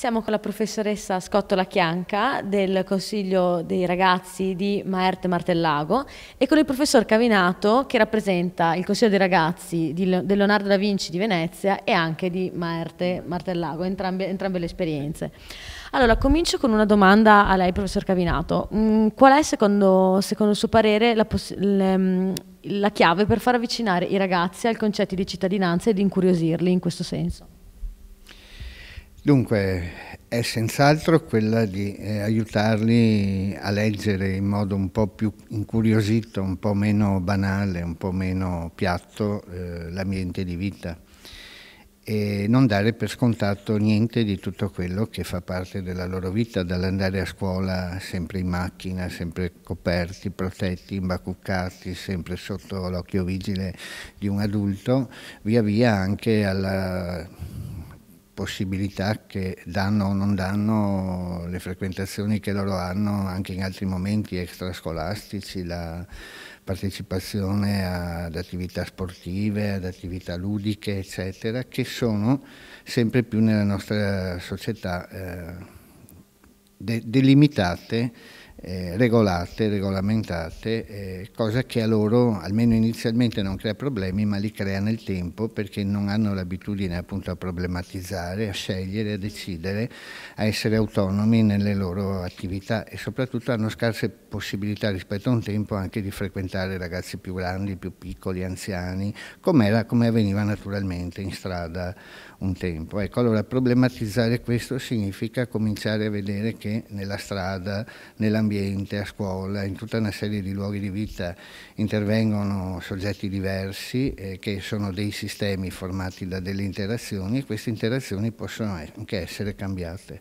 Siamo con la professoressa Scottola Chianca del Consiglio dei ragazzi di Maerte Martellago e con il professor Cavinato che rappresenta il Consiglio dei ragazzi di del Leonardo da Vinci di Venezia e anche di Maerte Martellago, entrambe, entrambe le esperienze. Allora, comincio con una domanda a lei, professor Cavinato. Mm, qual è, secondo, secondo il suo parere, la, le, mm, la chiave per far avvicinare i ragazzi al concetto di cittadinanza ed incuriosirli in questo senso? Dunque, è senz'altro quella di eh, aiutarli a leggere in modo un po' più incuriosito, un po' meno banale, un po' meno piatto eh, l'ambiente di vita e non dare per scontato niente di tutto quello che fa parte della loro vita, dall'andare a scuola sempre in macchina, sempre coperti, protetti, imbacuccati, sempre sotto l'occhio vigile di un adulto, via via anche alla possibilità che danno o non danno le frequentazioni che loro hanno anche in altri momenti extrascolastici, la partecipazione ad attività sportive, ad attività ludiche, eccetera, che sono sempre più nella nostra società eh, de delimitate eh, regolate, regolamentate, eh, cosa che a loro almeno inizialmente non crea problemi, ma li crea nel tempo perché non hanno l'abitudine appunto a problematizzare, a scegliere, a decidere, a essere autonomi nelle loro attività e soprattutto hanno scarse possibilità rispetto a un tempo anche di frequentare ragazzi più grandi, più piccoli, anziani, com'era, come avveniva naturalmente in strada un tempo. Ecco, allora problematizzare questo significa cominciare a vedere che nella strada, nell'ambiente, ambiente, a scuola, in tutta una serie di luoghi di vita intervengono soggetti diversi eh, che sono dei sistemi formati da delle interazioni e queste interazioni possono anche essere cambiate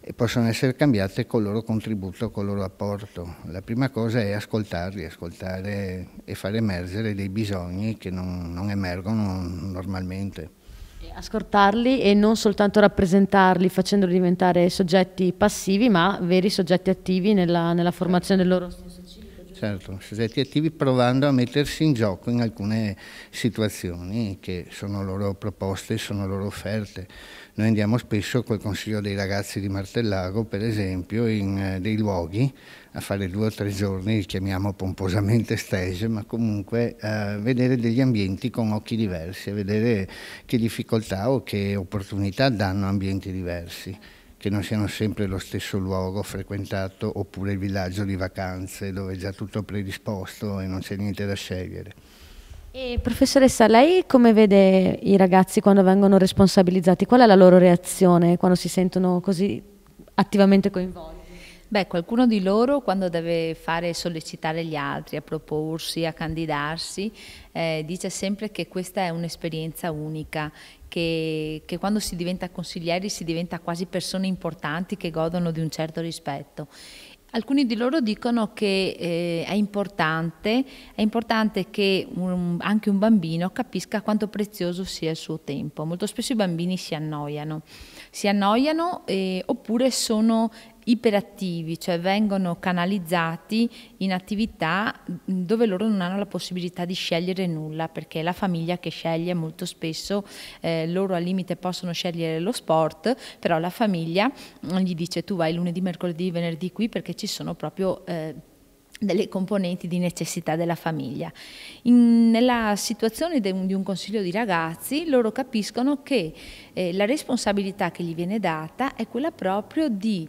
e possono essere cambiate col loro contributo, col loro apporto. La prima cosa è ascoltarli, ascoltare e far emergere dei bisogni che non, non emergono normalmente ascoltarli e non soltanto rappresentarli facendoli diventare soggetti passivi ma veri soggetti attivi nella, nella formazione del loro certo, soggetti attivi provando a mettersi in gioco in alcune situazioni che sono loro proposte, sono loro offerte. Noi andiamo spesso col consiglio dei ragazzi di Martellago, per esempio, in eh, dei luoghi a fare due o tre giorni, li chiamiamo pomposamente stage, ma comunque a eh, vedere degli ambienti con occhi diversi, vedere che difficoltà o che opportunità danno ambienti diversi che non siano sempre lo stesso luogo frequentato oppure il villaggio di vacanze dove è già tutto predisposto e non c'è niente da scegliere. E professoressa, lei come vede i ragazzi quando vengono responsabilizzati? Qual è la loro reazione quando si sentono così attivamente coinvolti? Beh, qualcuno di loro quando deve fare sollecitare gli altri a proporsi, a candidarsi, eh, dice sempre che questa è un'esperienza unica, che, che, quando si diventa consiglieri si diventa quasi persone importanti che godono di un certo rispetto. Alcuni di loro dicono che eh, è, importante, è, importante, che un, anche un bambino capisca quanto prezioso sia il suo tempo. Molto spesso i bambini si annoiano, si annoiano eh, oppure sono iperattivi, cioè vengono canalizzati in attività dove loro non hanno la possibilità di scegliere nulla, perché è la famiglia che sceglie molto spesso, eh, loro al limite possono scegliere lo sport, però la famiglia gli dice tu vai lunedì, mercoledì, venerdì qui perché ci sono proprio... Eh, delle componenti di necessità della famiglia. In, nella situazione un, di un consiglio di ragazzi loro capiscono che eh, la responsabilità che gli viene data è quella proprio di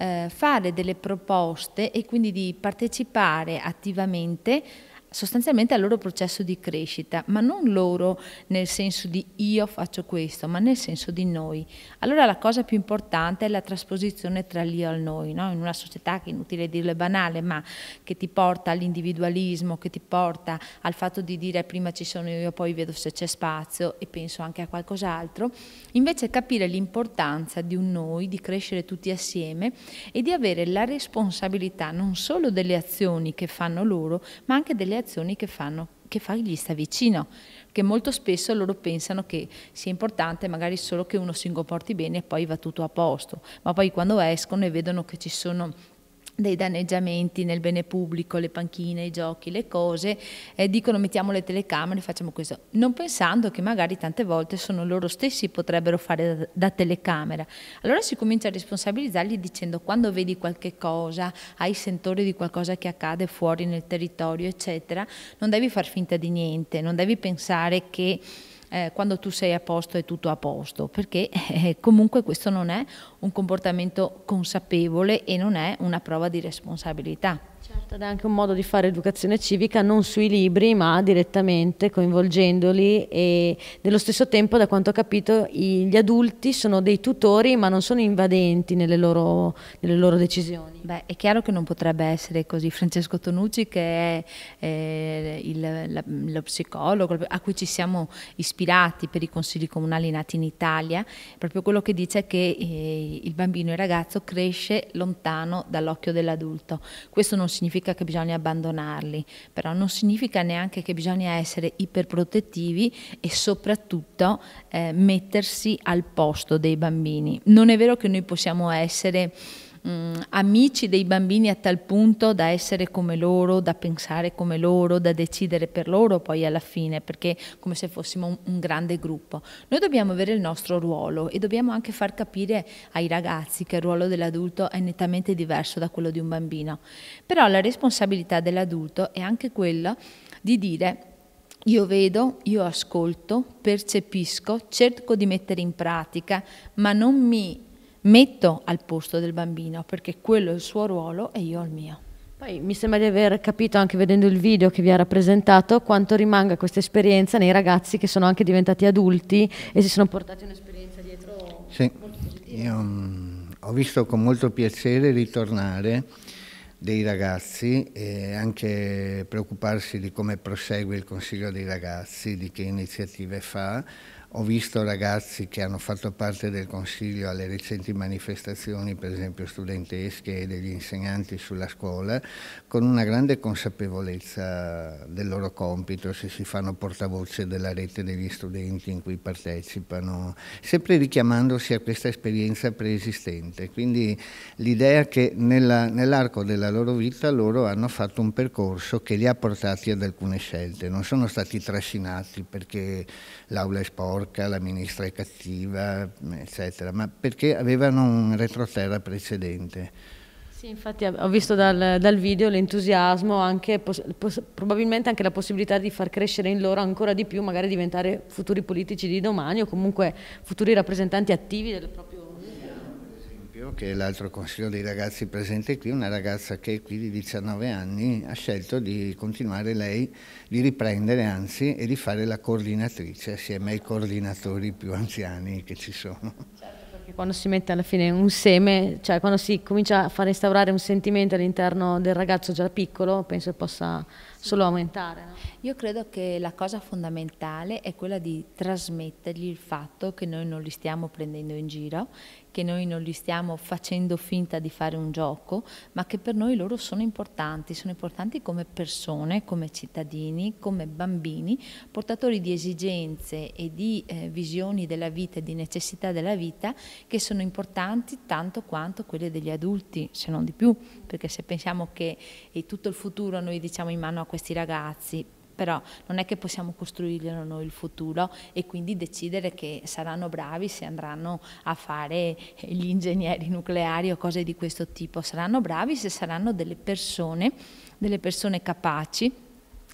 eh, fare delle proposte e quindi di partecipare attivamente sostanzialmente al loro processo di crescita, ma non loro nel senso di io faccio questo, ma nel senso di noi. Allora la cosa più importante è la trasposizione tra l'io e il noi, no? in una società che è inutile dirlo è banale, ma che ti porta all'individualismo, che ti porta al fatto di dire prima ci sono io, poi vedo se c'è spazio e penso anche a qualcos'altro, invece capire l'importanza di un noi, di crescere tutti assieme e di avere la responsabilità non solo delle azioni che fanno loro, ma anche delle azioni azioni che, fanno, che fa gli sta vicino, che molto spesso loro pensano che sia importante magari solo che uno si comporti bene e poi va tutto a posto, ma poi quando escono e vedono che ci sono dei danneggiamenti nel bene pubblico, le panchine, i giochi, le cose, eh, dicono mettiamo le telecamere, facciamo questo, non pensando che magari tante volte sono loro stessi potrebbero fare da, da telecamera. Allora si comincia a responsabilizzarli dicendo quando vedi qualche cosa, hai sentore di qualcosa che accade fuori nel territorio, eccetera, non devi far finta di niente, non devi pensare che eh, quando tu sei a posto è tutto a posto, perché eh, eh, comunque questo non è un comportamento consapevole e non è una prova di responsabilità. Certo, ed è anche un modo di fare educazione civica non sui libri ma direttamente coinvolgendoli e nello stesso tempo da quanto ho capito gli adulti sono dei tutori ma non sono invadenti nelle loro, nelle loro decisioni. Beh è chiaro che non potrebbe essere così Francesco Tonucci che è eh, il, la, lo psicologo a cui ci siamo ispirati per i consigli comunali nati in Italia, proprio quello che dice è che eh, il bambino e il ragazzo cresce lontano dall'occhio dell'adulto. Questo non si significa che bisogna abbandonarli, però non significa neanche che bisogna essere iperprotettivi e soprattutto eh, mettersi al posto dei bambini. Non è vero che noi possiamo essere mh, mm, amici dei bambini a tal punto da essere come loro, da pensare come loro, da decidere per loro poi alla fine, perché come se fossimo un, un grande gruppo. Noi dobbiamo avere il nostro ruolo e dobbiamo anche far capire ai ragazzi che il ruolo dell'adulto è nettamente diverso da quello di un bambino. Però la responsabilità dell'adulto è anche quella di dire io vedo, io ascolto, percepisco, cerco di mettere in pratica, ma non mi metto al posto del bambino perché quello è il suo ruolo e io ho il mio. Poi mi sembra di aver capito anche vedendo il video che vi ha rappresentato quanto rimanga questa esperienza nei ragazzi che sono anche diventati adulti e si sono portati un'esperienza dietro sì. molto Io, um, ho visto con molto piacere ritornare dei ragazzi e anche preoccuparsi di come prosegue il Consiglio dei ragazzi, di che iniziative fa ho visto ragazzi che hanno fatto parte del Consiglio alle recenti manifestazioni, per esempio studentesche e degli insegnanti sulla scuola, con una grande consapevolezza del loro compito, se si fanno portavoce della rete degli studenti in cui partecipano, sempre richiamandosi a questa esperienza preesistente. Quindi l'idea che nell'arco della loro vita loro hanno fatto un percorso che li ha portati ad alcune scelte, non sono stati trascinati perché l'aula è sporca, porca, la ministra è cattiva, eccetera, ma perché avevano un retroterra precedente. Sì, infatti ho visto dal, dal video l'entusiasmo, anche, probabilmente anche la possibilità di far crescere in loro ancora di più, magari diventare futuri politici di domani o comunque futuri rappresentanti attivi del proprio che è l'altro consiglio dei ragazzi presente qui, una ragazza che è qui di 19 anni ha scelto di continuare lei, di riprendere anzi e di fare la coordinatrice assieme ai coordinatori più anziani che ci sono. Certo, quando si mette alla fine un seme, cioè quando si comincia a far instaurare un sentimento all'interno del ragazzo già piccolo, penso possa solo aumentare. No? Io credo che la cosa fondamentale è quella di trasmettergli il fatto che noi non li stiamo prendendo in giro, che noi non li stiamo facendo finta di fare un gioco, ma che per noi loro sono importanti, sono importanti come persone, come cittadini, come bambini, portatori di esigenze e di eh, visioni della vita e di necessità della vita che sono importanti tanto quanto quelle degli adulti, se non di più, perché se pensiamo che tutto il futuro noi diciamo in mano a questi ragazzi, però non è che possiamo costruirglielo noi il futuro e quindi decidere che saranno bravi se andranno a fare gli ingegneri nucleari o cose di questo tipo, saranno bravi se saranno delle persone, delle persone capaci,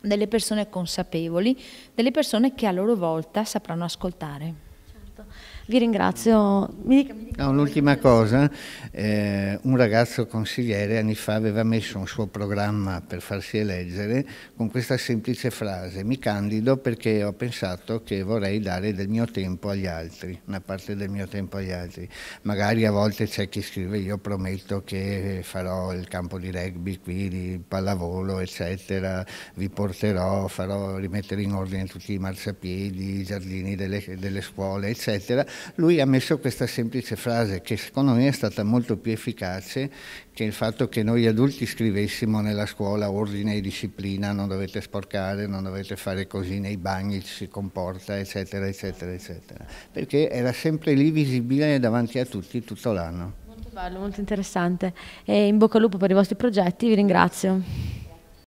delle persone consapevoli, delle persone che a loro volta sapranno ascoltare. Vi ringrazio. Mi dica, mi dica. No, un'ultima cosa, eh, un ragazzo consigliere anni fa aveva messo un suo programma per farsi eleggere con questa semplice frase, mi candido perché ho pensato che vorrei dare del mio tempo agli altri, una parte del mio tempo agli altri. Magari a volte c'è chi scrive io prometto che farò il campo di rugby qui, di pallavolo, eccetera, vi porterò, farò rimettere in ordine tutti i marciapiedi, i giardini delle, delle scuole, eccetera lui ha messo questa semplice frase che secondo me è stata molto più efficace che il fatto che noi adulti scrivessimo nella scuola ordine e disciplina, non dovete sporcare, non dovete fare così nei bagni, ci si comporta, eccetera, eccetera, eccetera. Perché era sempre lì visibile davanti a tutti tutto l'anno. Molto bello, molto interessante. E in bocca al lupo per i vostri progetti, vi ringrazio.